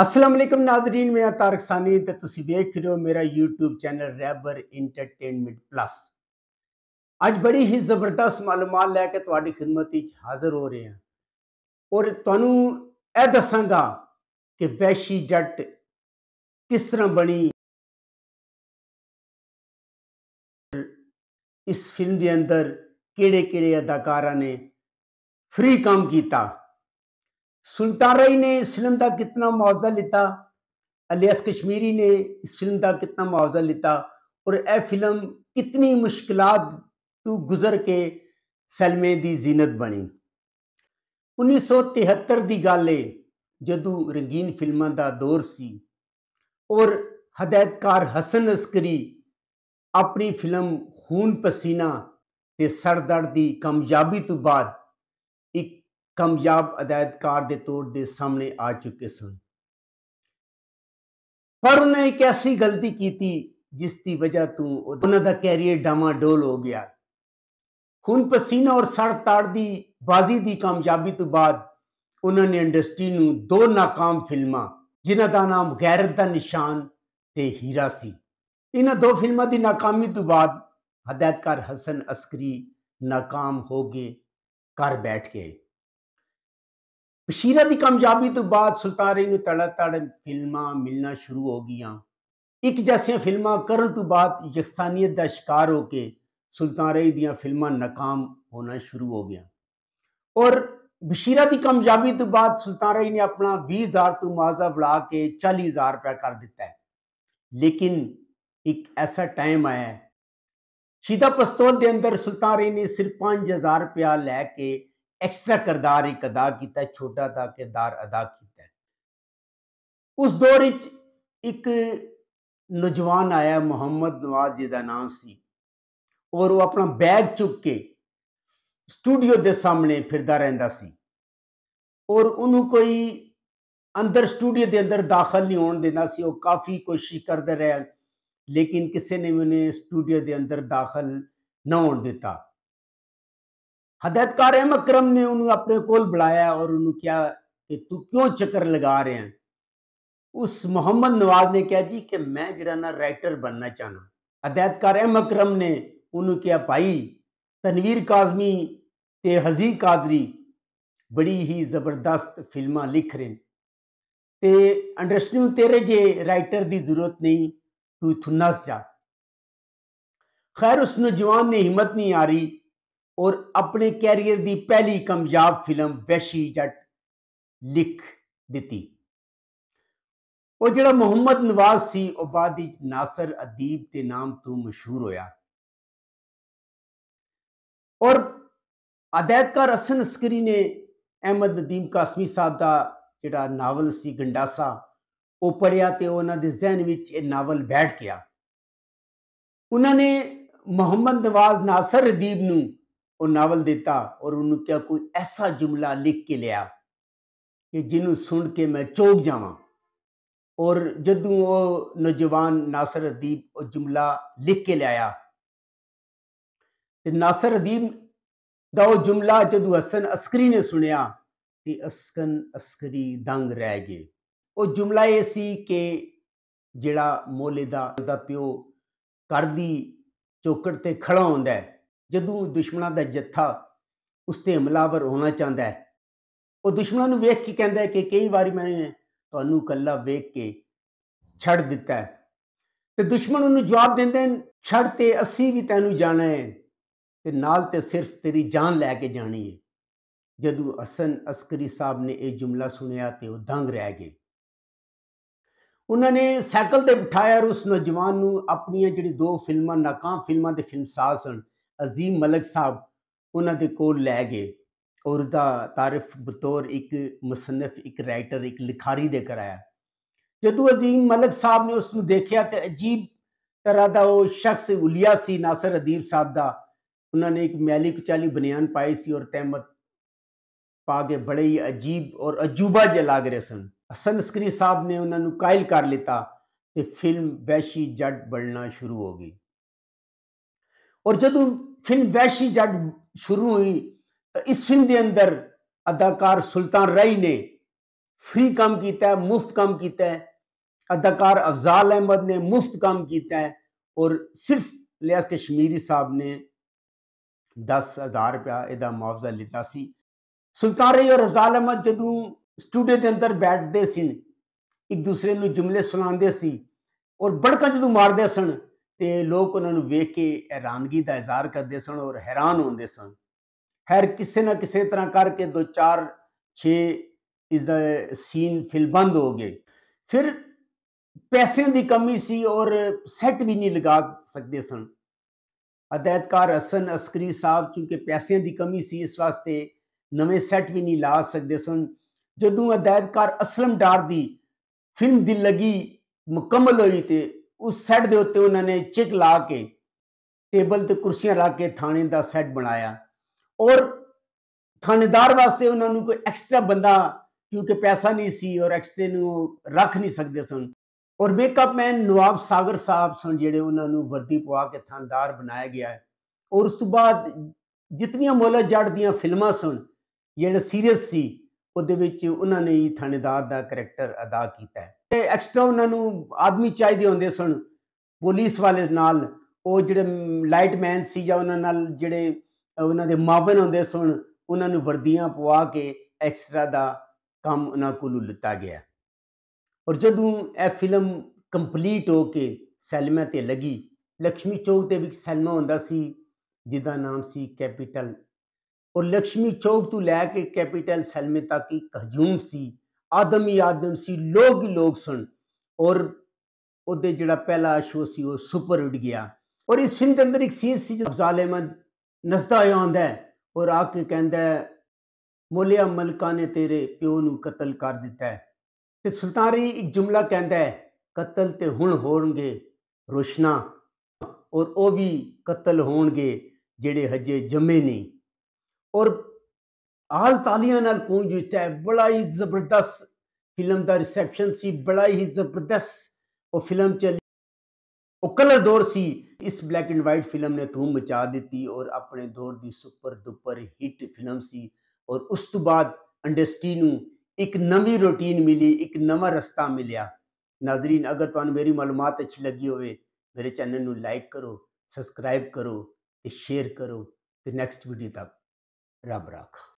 السلام علیکم ناظرین میں تارک ثانی تو میرا یوٹیوب چینل ریبر انٹرٹینمنٹ پلس اج بڑی ہی زبردست معلومات لے کے تاریخ خدمت حاضر ہو رہے ہیں اور اے گا کہ ویشی جٹ کس طرح بنی اس فلم دے اندر کیڑے کیڑے اداکارہ نے فری کام کیتا سلطانائی نے اس فلم کا کتنا معاوضہ لیتا علیس کشمیری نے اس فلم کا کتنا معاوضہ لیتا اور اے فلم کتنی مشکلات تو گزر کے سلمے دی زینت بنی انیس سو تہتر دی گل ہے رنگین فلموں دا دور سی اور ہدایت کار حسن عسکری اپنی فلم خون پسینہ تے سردر دی کامیابی تو بعد کمیاب کار دے کامیاب دے سامنے آ چکے سن پر انہیں ایک ایسی گلتی کی تھی جس کی وجہ تو انہوں ڈاما ڈول ہو گیا خون پسینہ اور سڑ دی بازی دی کامیابی تو بعد انہوں نے انڈسٹری نو دو ناکام فلما جنہ دا نام غیرت دا نشان تے ہیرا سی انہوں دو فلموں دی ناکامی تو بعد ہدایتکار حسن اسکری ناکام ہو گئے گھر بیٹھ گئے بشیرہ دی کامیابی تو بعد سلطان رہی نو تڑا تڑ فلمہ ملنا شروع ہو گیا ایک جیسے کرن تو بعد یکسانیت دا شکار ہو کے سلطان رئی دیا فلمہ ناکام ہونا شروع ہو گیا اور بشیرہ دی کامیابی تو بعد سلطان رئی نے اپنا بھی ہزار تو معاذہ بلا کے چالیس ہزار پہ کر دیتا ہے لیکن ایک ایسا ٹائم آیا ہے شیدہ پستول دے اندر سلطان رئی نے صرف پانچ ہزار روپیہ لے کے ایکسٹرا کردار ایک ادا کیتا ہے چھوٹا تھا کردار ادا کیتا ہے اس دور اس ایک نوجوان آیا محمد نواز جی کا نام سی اور وہ اپنا بیگ چک کے سٹوڈیو دے سامنے پھردا رہندا سی اور انہوں کوئی اندر سٹوڈیو دے اندر داخل نہیں ہون دینا سی وہ کافی کوشش کردے رہا لیکن کسی نے بھی انہیں سٹوڈیو دے اندر داخل نہ ہون دیتا حدیت کار احمد کرم نے انہوں اپنے کول بڑھایا اور انہوں کیا کہ تو کیوں چکر لگا رہے ہیں اس محمد نواز نے کہا جی کہ میں جڑا نا رائٹر بننا چاہنا حدیت کار احمد کرم نے انہوں کیا پائی تنویر کازمی تے حضیر قادری بڑی ہی زبردست فلمہ لکھ رہے ہیں تے انڈرسٹنیو تیرے جے رائٹر دی ضرورت نہیں تو تھنس جا خیر اس نوجوان نے ہمت نہیں آ رہی اور اپنے کیریئر دی پہلی کمیاب فلم ویشی جٹ لکھ دیتی اور جڑا محمد نواز سی وہ بعد ناصر ادیب کے نام تو مشہور ہویا اور ادائکار رسن اسکری نے احمد ندیم قاسمی صاحب دا جڑا ناول سی گنڈاسا وہ پڑھیا تے انہوں دے ذہن وچ یہ ناول بیٹھ گیا انہوں نے محمد نواز ناصر ادیب ਨਾਵਲ ਦਿੱਤਾ ਔਰ ਉਹਨੂੰ ਕਿਹਾ ਕੋਈ ਐਸਾ ਜੁਮਲਾ ਲਿਖ ਕੇ ਲਿਆ ਕਿ ਜਿਹਨੂੰ ਸੁਣ ਕੇ ਮੈਂ ਚੋਕ ਜਾਵਾਂ ਔਰ ਜਦੋਂ ਉਹ ਨੌਜਵਾਨ ਨਾਸਰ ਅਦੀਬ ਉਹ ਜੁਮਲਾ ਲਿਖ ਕੇ ਲਿਆਇਆ ਤੇ ਨਾਸਰ ਅਦੀਬ ਦਾ ਉਹ ਜੁਮਲਾ ਜਦੋਂ ਹਸਨ ਅਸਕਰੀ ਨੇ ਸੁਣਿਆ ਤੇ ਅਸਕਨ ਅਸਕਰੀ ਦੰਗ ਰਹਿ ਗਏ ਉਹ ਜੁਮਲਾ ਇਹ ਸੀ ਕਿ ਜਿਹੜਾ ਮੋਲੇ ਦਾ ਦਾ ਪਿਓ ਕਰਦੀ ਚੌਕੜ ਤੇ ਖੜਾ ਹੁੰਦਾ ਹੈ ਜਦੋਂ ਦੁਸ਼ਮਣਾਂ ਦਾ ਜੱਥਾ ਉਸ ਤੇ ਹਮਲਾਵਰ ਹੋਣਾ ਚਾਹੁੰਦਾ ਹੈ ਉਹ ਦੁਸ਼ਮਣਾਂ ਨੂੰ ਵੇਖ ਕੇ ਕਹਿੰਦਾ ਹੈ ਕਿ ਕਈ ਵਾਰੀ ਮੈਂ ਤੁਹਾਨੂੰ ਕੱਲਾ ਵੇਖ ਕੇ ਛੱਡ ਦਿੱਤਾ ਹੈ ਤੇ ਦੁਸ਼ਮਣ ਉਹਨੂੰ ਜਵਾਬ ਦਿੰਦੇ ਨੇ ਛੱਡ ਤੇ ਅਸੀਂ ਵੀ ਤੈਨੂੰ ਜਾਣਾ ਹੈ ਤੇ ਨਾਲ ਤੇ ਸਿਰਫ ਤੇਰੀ ਜਾਨ ਲੈ ਕੇ ਜਾਣੀ ਹੈ ਜਦੋਂ ਹਸਨ ਅਸਕਰੀ ਸਾਹਿਬ ਨੇ ਇਹ ਜੁਮਲਾ ਸੁਣਿਆ ਤੇ ਉਹ ਦੰਗ ਰਹਿ ਗਏ ਉਹਨਾਂ ਨੇ ਸਾਈਕਲ ਤੇ ਬਿਠਾਇਆ ਉਸ ਨੌਜਵਾਨ ਨੂੰ ਆਪਣੀਆਂ ਜਿਹੜੀ ਦੋ ਫਿਲਮਾਂ ਨਾਕਾਮ ਫਿਲਮਾਂ ਦੇ ਸਾਜ਼ ਸਨ عظیم ملک صاحب انہوں دے کو لے گئے اور دا بطور ایک مصنف ایک رائٹر ایک لکھاری دے کرایا جدو عظیم ملک صاحب نے اس نو دیکھیا تے عجیب طرح کاخص سی ناصر ادیب صاحب دا نے ایک میلی کچالی بنیان پائی سی اور تحمد پا کے بڑے ہی عجیب اور عجوبہ جلاگ رہے سن حسن اسکری صاحب نے انہوں نے قائل کر لیتا کہ فلم ویشی جٹ بڑھنا شروع ہو گئی اور جدو فن ویشی جج شروع ہوئی تو اس فن دے اندر اداکار سلطان رائی نے فری کام کیتا ہے مفت کام کیتا ہے اداکار افضال احمد نے مفت کام کیتا ہے اور صرف لیاس کشمیری صاحب نے دس ہزار روپیہ معاوضہ لیتا سی سلطان رائی اور افضال احمد جدو سٹوڈیو دے اندر بیٹھتے سن ایک دوسرے نو جملے دے سی اور بڑکا جدو ماردے سن لوگوں ویک کے حیرانگی کا اظہار کرتے سن اور حیران ہوتے سن خیر کسی نہ کسی طرح کر کے دو چار چھ اس بند ہو گئے پھر پیسوں کی کمی سی اور سیٹ بھی نہیں لگا سکتے سن عدد کار اسکری صاحب کیونکہ پیسے کی کمی سے اس واسطے نویں سیٹ بھی نہیں لا سکتے سن جدوں عدد کار اسلم ڈار کی فلم دلی مکمل ہوئی ت اس سیٹ انہوں نے چک لا کے ٹیبل کے کورسیاں لا کے تھانے کا سیٹ بنایا اور واسطے انہوں نے کوئی ایکسٹرا بندہ کیونکہ پیسہ نہیں سی اور رکھ نہیں سکتے سن اور میک اپ مین نواب ساگر صاحب سن جے انہوں نے وردی پوا کے تھانے دار بنایا گیا ہے اور اس بعد جتنی مولا جاڑ دیا فلما سن جا سیریس سی ਉਹਦੇ ਵਿੱਚ ਉਹਨਾਂ ਨੇ ਹੀ ਥਾਣੇਦਾਰ ਦਾ ਕੈਰੈਕਟਰ ਅਦਾ ਕੀਤਾ ਹੈ ਤੇ ਐਕਸਟਰਾ ਉਹਨਾਂ ਨੂੰ ਆਦਮੀ ਚਾਹੀਦੇ ਹੁੰਦੇ ਸਨ ਪੁਲਿਸ ਵਾਲੇ ਨਾਲ ਉਹ ਜਿਹੜੇ ਲਾਈਟਮੈਨ ਸੀ ਜਾਂ ਉਹਨਾਂ ਨਾਲ ਜਿਹੜੇ ਉਹਨਾਂ ਦੇ ਮਾਵਨ ਹੁੰਦੇ ਸਨ ਉਹਨਾਂ ਨੂੰ ਵਰਦੀਆਂ ਪਵਾ ਕੇ ਐਕਸਟਰਾ ਦਾ ਕੰਮ ਉਹਨਾਂ ਕੋਲੋਂ ਲਿੱਤਾ ਗਿਆ ਔਰ ਜਦੋਂ ਇਹ ਫਿਲਮ ਕੰਪਲੀਟ ਹੋ ਕੇ ਸੈਲਮਾ ਤੇ ਲੱਗੀ ਲక్ష్ਮੀ ਚੌਕ ਤੇ ਵੀ ਸੈਲਮਾ ਹੁੰਦਾ ਸੀ ਜਿਹਦਾ ਨਾਮ ਸੀ ਕੈਪੀਟਲ ਔਰ ਲక్ష్ਮੀ ਚੌਕ ਤੋਂ ਲੈ ਕੇ ਕੈਪੀਟਲ ਸਲਮੇ ਤੱਕ ਇੱਕ ਹਜੂਮ ਸੀ ਆਦਮੀ ਆਦਮ ਸੀ ਲੋਕ ਹੀ ਲੋਕ ਸਨ ਔਰ ਉਹਦੇ ਜਿਹੜਾ ਪਹਿਲਾ ਸ਼ੋ ਸੀ ਉਹ ਸੁਪਰ ਉੱਡ ਗਿਆ ਔਰ ਇਸ ਸਿੰਧ ਅੰਦਰ ਇੱਕ ਸੀਨ ਸੀ ਜੋ ਜ਼ਾਲਿਮ ਨਸਦਾ ਆਉਂਦਾ ਹੈ ਔਰ ਆ ਕੇ ਕਹਿੰਦਾ ਮੋਲਿਆ ਮਲਕਾ ਨੇ ਤੇਰੇ ਪਿਓ ਨੂੰ ਕਤਲ ਕਰ ਦਿੱਤਾ ਤੇ ਸੁਲਤਾਨੀ ਇੱਕ ਜੁਮਲਾ ਕਹਿੰਦਾ ਕਤਲ ਤੇ ਹੁਣ ਹੋਣਗੇ ਰੋਸ਼ਨਾ ਔਰ ਉਹ ਵੀ ਕਤਲ ਹੋਣਗੇ ਜਿਹੜੇ ਹਜੇ ਜੰਮੇ ਨਹੀਂ اور آل تالیاں نال ہے بڑا ہی زبردست فلم دا ریسیپشن سی بڑا ہی زبردست وہ فلم چلی وہ کلر دور سی اس بلیک اینڈ وائٹ فلم نے دھوم مچا دیتی اور اپنے دور دی سپر دوپر ہٹ فلم سی اور اس تو بعد انڈسٹری نو ایک روٹین ملی ایک نواں رستہ ملیا ناظرین اگر تم میری معلومات اچھی لگی ہوئے میرے چینل نو لائک کرو سبسکرائب کرو شیئر کرو نیکسٹ ویڈیو تک رب رکھ